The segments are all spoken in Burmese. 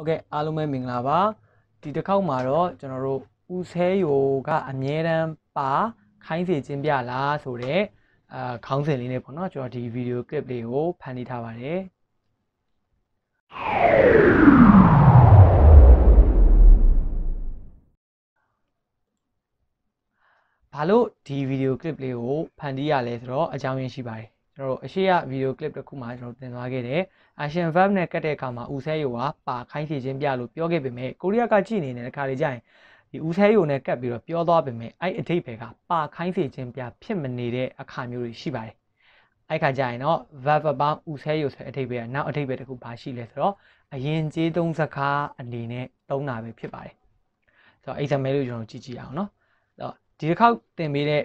ဟုတ်ကဲ့အားလုံးပဲမင်္ဂလာပါဒီတစ်ခေါက်မှာတော့ကျွန်တော်တို့ဦးဆဲယိုကအမြဲတမ်းပါ ခိုင်းစေခြင်းပြလားဆိုတော့အာခေါင်းစဉ်လေးနဲ့ပေါ့နော်ကျွန်တော်ဒီဗီဒီယိုကလစ်လေးကိုဖန်တီးထားပါတယ်ဘာလို့ဒီဗီဒီယိုကလစ်လေးကိုဖန်တီးရလဲဆိုတော့အကြောင်းရင်းရှိပါတယ်ကျွန်တော်တို့အရှိရဗီဒီယိုကလစ်တစ်ခုမှာကျွန်တော်တင်သွားခဲ့တယ် action verb နဲ့ကတ်တဲ့အခါမှာဦးဆဲယိုကပါခိုင်းစီခြင်းပြလို့ပြောခဲ့ပေမဲ့ကိုရီးယားကကြည့်နေတဲ့တစ်ခါလေးကြာရင်ဒီဦးဆဲယိုနဲ့ကတ်ပြီးတော့ပြောသွားပေမဲ့အဲ့အထိပယ်ကပါခိုင်းစီခြင်းပြဖြစ်မနေတဲ့အခါမျိုးတွေရှိပါတယ်အဲ့ခါကျရင်တော့ verb ပေါင်းဦးဆဲယိုဆိုတဲ့အထိပယ်ကနောက်အထိပယ်တစ်ခုဘာရှိလဲဆိုတော့အရင်ကျေးသုံးစကားအနေနဲ့သုံးတာပဲဖြစ်ပါတယ်ဆိုတော့ example လို့ကျွန်တော်ကြည့်ကြည့်အောင်เนาะအဲ့တော့ဒီတစ်ခေါက်တင်ပေးတဲ့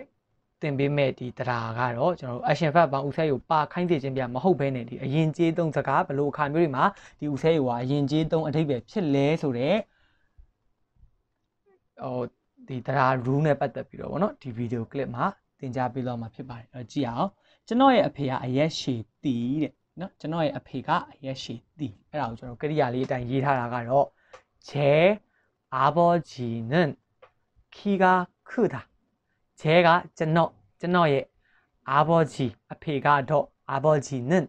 တင်ပေးမဲ့ဒီတရားကတော့ကျွန်တော်တို့ action verb ဘောင်ဥဆဲကိုပါခိုင်းစေခြင်းပြမဟုတ်ဘဲနဲ့ဒီအရင်ကျေးသုံးစကားဘလို့အခါမျိုးတွေမှာဒီဥဆဲကိုဟာအရင်ကျေးသုံးအဓိပ္ပာယ်ဖြစ်လဲဆိုတော့ဟိုဒီတရား rule နဲ့ပတ်သက်ပြီးတော့ဗောနော်ဒီဗီဒီယိုကလစ်မှာသင်ကြားပေးတော့မှာဖြစ်ပါတယ်အဲ့ကြည့်အောင်ကျွန်တော်ရဲ့အဖေကအရက်ရှည်တီးတဲ့နော်ကျွန်တော်ရဲ့အဖေကအရက်ရှည်တီးအဲ့ဒါကိုကျွန်တော်ကရိယာလေးအတိုင်းရေးထားတာကတော့제아버지는키가크다ဂျဲကကျွန်တော်ကျွန်တော်ရဲ့အာဘော်ကြီးအဖေကတော့အာဘော်ကြီးနင်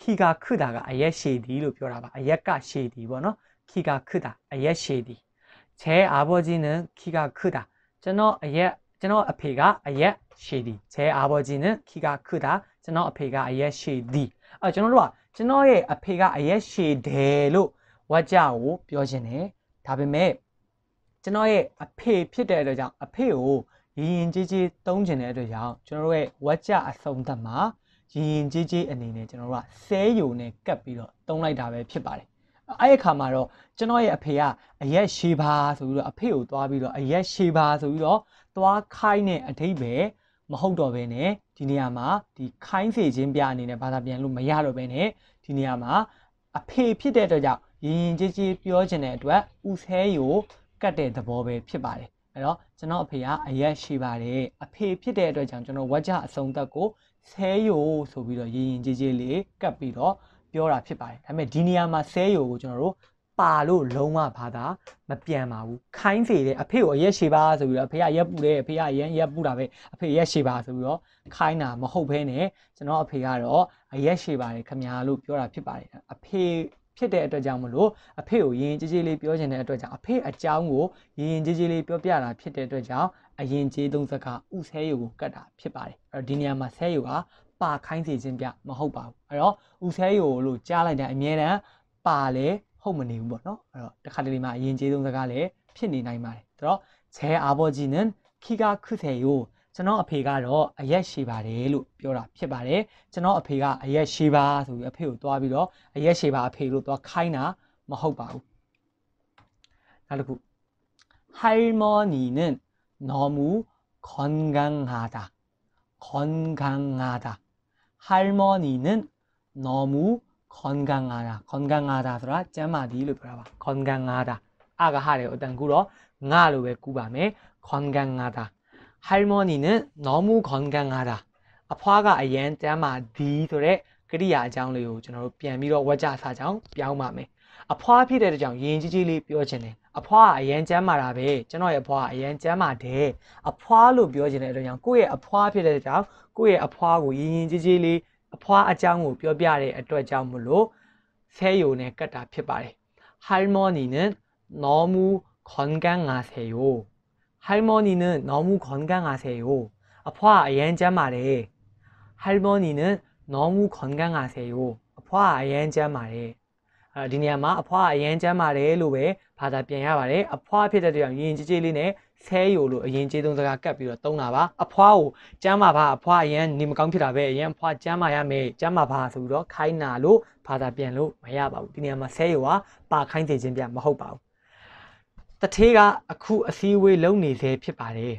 ခီကခုတာကအရက်ရှည်သည်လို့ပြောတာပါအရက်ကရှည်သည်ပေါ့နော်ခီကခုတာအရက်ရှည်သည်ဂျဲအာဘော်ကြီးနင်ခီကခုတာကျွန်တော်အရက်ကျွန်တော်အဖေကအရက်ရှည်သည်ဂျဲအာဘော်ကြီးနင်ခီကခုတာကျွန်တော်အဖေကအရက်ရှည်သည်အဲကျွန်တော်တို့ကကျွန်တော်ရဲ့အဖေကအရက်ရှည်တယ်လို့ဝါကြကိုပြောခြင်းတယ်ဒါပေမဲ့ကျွန်တော်ရဲ့အဖေဖြစ်တဲ့အတွက်ကြောင့်အဖေကိုရည်ရင်ကြီးကြီးသုံးကျင်တဲ့အတွက်ကြောင့်ကျွန်တော်တို့ရဲ့ဝက်ကြအဆုံးသတ်မှာရည်ရင်ကြီးကြီးအနေနဲ့ကျွန်တော်တို့ကဆဲယုံနဲ့ကပ်ပြီးတော့သုံးလိုက်တာပဲဖြစ်ပါတယ်အဲ့ဒီအခါမှာတော့ကျွန်တော်ရဲ့အဖေကအရက်ရှေးပါဆိုပြီးတော့အဖေကိုသွားပြီးတော့အရက်ရှေးပါဆိုပြီးတော့သွားခိုင်းတဲ့အထိပယ်မဟုတ်တော့ဘဲနဲ့ဒီနေရာမှာဒီခိုင်းစေခြင်းပြအနေနဲ့ဘာသာပြန်လို့မရတော့ဘဲနဲ့ဒီနေရာမှာအဖေဖြစ်တဲ့အတွက်ကြောင့်ရင်ရင်ကြီးကြီးပြောချင်တဲ့အတွက်ဦးဆဲယိုကတ်တဲ့သဘောပဲဖြစ်ပါတယ်အဲ့တော့ကျွန်တော်အဖေကအရက်ရှိပါတယ်အဖေဖြစ်တဲ့အတွက်ကြောင့်ကျွန်တော်ဝကြအဆုံးသက်ကိုဆဲယိုဆိုပြီးတော့ရင်ရင်ကြီးကြီးလေးကပ်ပြီးတော့ပြောတာဖြစ်ပါတယ်ဒါပေမဲ့ဒီနေရာမှာဆဲယိုကိုကျွန်တော်တို့ပါလို့လုံးဝဘာသာမပြန်ပါဘူးခိုင်းစေတယ်အဖေကိုအရက်ရှိပါဆိုပြီးတော့အဖေကရက်ပူတယ်အဖေကရန်ရက်ပူတာပဲအဖေရက်ရှိပါဆိုပြီးတော့ခိုင်းတာမဟုတ်ဘဲနဲ့ကျွန်တော်အဖေကတော့အရက်ရှိပါတယ်ခမညာလို့ပြောတာဖြစ်ပါတယ်အဖေဖြစ်တဲ့အတွက်ကြောင့်မလို့အဖေကိုရင်ကြီးကြီးလေးပြောချင်တဲ့အတွက်ကြောင့်အဖေအကြောင်းကိုရင်ကြီးကြီးလေးပြောပြတာဖြစ်တဲ့အတွက်ကြောင့်အရင်ကြီးသုံးစကားဥဆဲယုကိုကတ်တာဖြစ်ပါတယ်အဲ့တော့ဒီနေရာမှာဆဲယုကပါခိုင်းစီခြင်းပြမဟုတ်ပါဘူးအဲ့တော့ဥဆဲယုလို့ကြားလိုက်တဲ့အမြဲတမ်းပါလေဟုတ်မနေဘူးပေါ့နော်အဲ့တော့တခါတလေမှာအရင်ကြီးသုံးစကားလည်းဖြစ်နေနိုင်ပါတယ်ဒါတော့제아버지는키가크세요ကျွန်တော်အဖေကတော့အရက်ရှိပါတယ်လို့ပြောတာဖြစ်ပါတယ်ကျွန်တော်အဖေကအရက်ရှိပါဆိုပြီးအဖေကိုသွားပြီးတော့အရက်ရှိပါအဖေလို့သွားခိုင်းတာမဟုတ်ပါဘူးနောက်တစ်ခု할머니는너무건강하 다. 건강하 다. 할머니는너무건강하 다. 건강하 다. ဆိုတာကျန်းမာသည်လို့ပြောတာပါ။건강하 다. အကဟာတဲ့ဥတန်ကူတော့ငါလိုပဲကူပါမယ်။건강하 다. harmony 는너무건강하다အဖွားကအရန်တမ်းပါဒီဆိုတဲ့ကရိယာအကြောင်းလေးကိုကျွန်တော်တို့ပြန်ပြီးတော့ဝါကြစာကြောင်းပြောင်းပါမယ်အဖွားဖြစ်တဲ့ကြောင့်ရင်ကြီးကြီးလေးပြောချင်တယ်အဖွားကအရန်ကျမ်းမာတာပဲကျွန်တော်ရဲ့အဖွားကအရန်ကျမ်းမာတယ်အဖွားလို့ပြောချင်တဲ့အတွက်ကြောင့်ကိုယ့်ရဲ့အဖွားဖြစ်တဲ့ကြောင့်ကိုယ့်ရဲ့အဖွားကိုရင်ရင်ကြီးကြီးလေးအဖွားအကြောင်းကိုပြောပြတဲ့အတွက်ကြောင့်မလို့ဆဲယုံနဲ့ကတ်တာဖြစ်ပါတယ် harmony နဲ့ normal 건강하세요할머니는너무건강하세 요. 아파아얀자마 래. 할머니는너무건강하세 요. 아파아얀자마 래. ဒီနေရာမှာအဖွားအရန်ကျမ်းပါတယ်လို့ပဲဘာသာပြန်ရပါတယ်အဖွားဖြစ်တဲ့တရားယဉ်ကျေးကျေးလေးနဲ့ဆဲယိုလို့အရင်ကျေးသုံးစကားကပ်ပြီးတော့သုံးတာပါအဖွားကိုကျမ်းပါပါအဖွားအရန်နေမကောင်းဖြစ်တာပဲအရန်အဖွားကျမ်းပါရမယ်ကျမ်းပါပါဆိုပြီးတော့ခိုင်းနာလို့ဘာသာပြန်လို့မရပါဘူးဒီနေရာမှာဆဲယိုကပါခိုင်းစေခြင်းပြမဟုတ်ပါဘူးတထေးကအခုအစည်းအဝေးလုပ်နေသေးဖြစ်ပါတယ်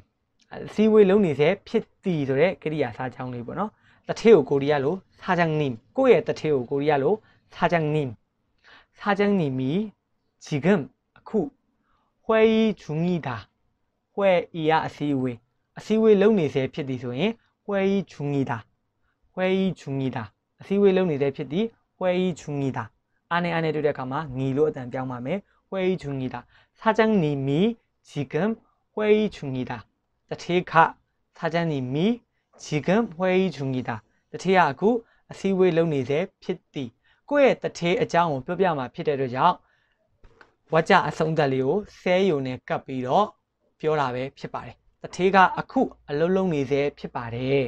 အစည်းအဝေးလုပ်နေသေးဖြစ်တည်ဆိုတဲ့ကိရိယာစာချောင်းလေးပေါ့နော်တထေးကိုကိုရီးယားလိုစာချောင်းနီမ်ကိုယ့်ရဲ့တထေးကိုကိုရီးယားလိုစာချောင်းနီမ်စာချောင်းနီမီ지금အခု회의중이다회의야아시웨아시웨လုပ်နေသေးဖြစ်သည်ဆိုရင်회의중이다회의중이다အစည်းအဝေးလုပ်နေသေးဖြစ်သည်회의중이다အားနဲ့အားနဲ့တွေ့တဲ့အခါမှာငီလို့အတန်ပြောင်းပါမယ်회의중이 다. 사장님이지금회의중이 다. 제가사장님이지금회의중이 다. တထေးကအခုအစည်းအဝေးလုပ်နေစေဖြစ်သည်ကိုယ့်ရဲ့တထေးအကြောင်းကိုပြောပြမှာဖြစ်တဲ့အတွက်ကြောင့်ဝါကြအဆုံးသက်လေးကိုဆဲယုံနဲ့ကပ်ပြီးတော့ပြောတာပဲဖြစ်ပါတယ်တထေးကအခုအလုံးလုံးနေစေဖြစ်ပါတယ်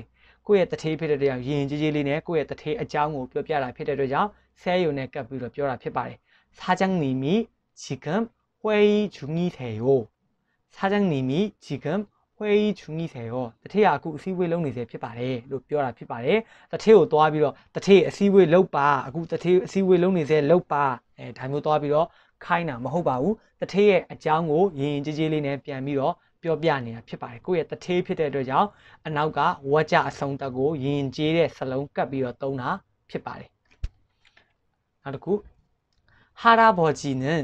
ကိုယ့်ရဲ့တထေးဖြစ်တဲ့တရားရင်ကြီးကြီးလေးနဲ့ကိုယ့်ရဲ့တထေးအကြောင်းကိုပြောပြတာဖြစ်တဲ့အတွက်ကြောင့်ဆဲယုံနဲ့ကပ်ပြီးတော့ပြောတာဖြစ်ပါတယ်စာချန်နီမီ지금회의중이세 요. 사장님이지금회의중이세 요. တထေးကအခုအစည်းအဝေးလုပ်နေစေဖြစ်ပါတယ်လို့ပြောတာဖြစ်ပါတယ်။တထေးကိုသွားပြီးတော့တထေးအစည်းအဝေးလုပ်ပါအခုတထေးအစည်းအဝေးလုပ်နေစေလုပ်ပါအဲဒါမျိုးသွားပြီးတော့ခိုင်းတာမဟုတ်ပါဘူး။တထေးရဲ့အကြောင်းကိုရင်ရင်ကြည်ကြည်လေးနဲ့ပြန်ပြီးတော့ပြောပြနေတာဖြစ်ပါတယ်ကိုယ့်ရဲ့တထေးဖြစ်တဲ့အတွက်ကြောင့်အနောက်ကဝကြအဆုံးတက်ကိုယင်ကျေးတဲ့စလုံးကပ်ပြီးတော့သုံးတာဖြစ်ပါတယ်နောက်တစ်ခုဟာရာဘော်ဂျီနန်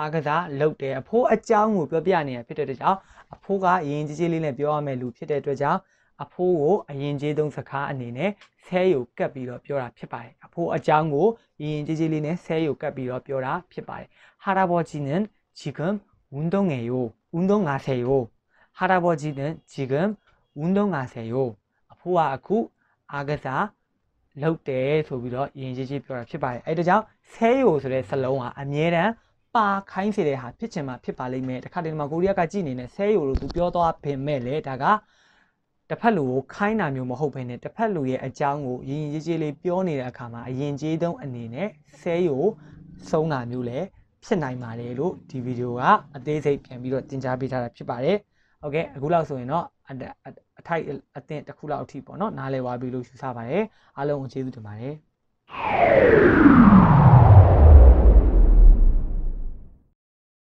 အားကစားလုပ်တယ်အဖိုးအကြောင်းကိုပြောပြနေတာဖြစ်တဲ့အတွက်ကြောင့်အဖိုးကအရင်ကြီးကြီးလေးနဲ့ပြောရမယ့်လူဖြစ်တဲ့အတွက်ကြောင့်အဖိုးကိုအရင်ကြီးသုံးစကားအနေနဲ့ဆဲယူကတ်ပြီးတော့ပြောတာဖြစ်ပါတယ်အဖိုးအကြောင်းကိုအရင်ကြီးကြီးလေးနဲ့ဆဲယူကတ်ပြီးတော့ပြောတာဖြစ်ပါတယ်ဟာရာဘောဂျီနန်ဂျီကမ်ဝန်တုံငယ်ယိုဝန်တုံငါဆယ်ယိုဟာရာဘောဂျီနန်ဂျီကမ်ဝန်တုံငါဆယ်ယိုအဖိုးကအခုအားကစားလုပ်တယ်ဆိုပြီးတော့အရင်ကြီးကြီးပြောတာဖြစ်ပါတယ်အဲဒါကြောင့်ဆဲယိုဆိုတဲ့စလုံးကအမြဲတမ်းပါခိုင်းစေတဲ့ဟာဖြစ်ချင်မှဖြစ်ပါလိမ့်မယ်တခါတလေမှာကိုရီးယားကကြည်နေတဲ့ဆဲယူလို့သူပြောသွားပင်မဲ့လေဒါကတစ်ဖက်လူကိုခိုင်းတာမျိုးမဟုတ်ဘဲနဲ့တစ်ဖက်လူရဲ့အကြောင်းကိုရင်ရင်ကြီးကြီးလေးပြောနေတဲ့အခါမှာအရင်ကြီးဆုံးအနေနဲ့ဆဲယူဆုံးတာမျိုးလည်းဖြစ်နိုင်ပါတယ်လို့ဒီဗီဒီယိုကအသေးစိတ်ပြန်ပြီးတော့တင် जा ပေးထားတာဖြစ်ပါတယ်โอเคအခုလောက်ဆိုရင်တော့အထိုက်အသင့်တစ်ခုလောက်အထိပေါ့နော်နားလည်သွားပြီလို့ယူဆပါတယ်အားလုံးကိုကျေးဇူးတင်ပါတယ်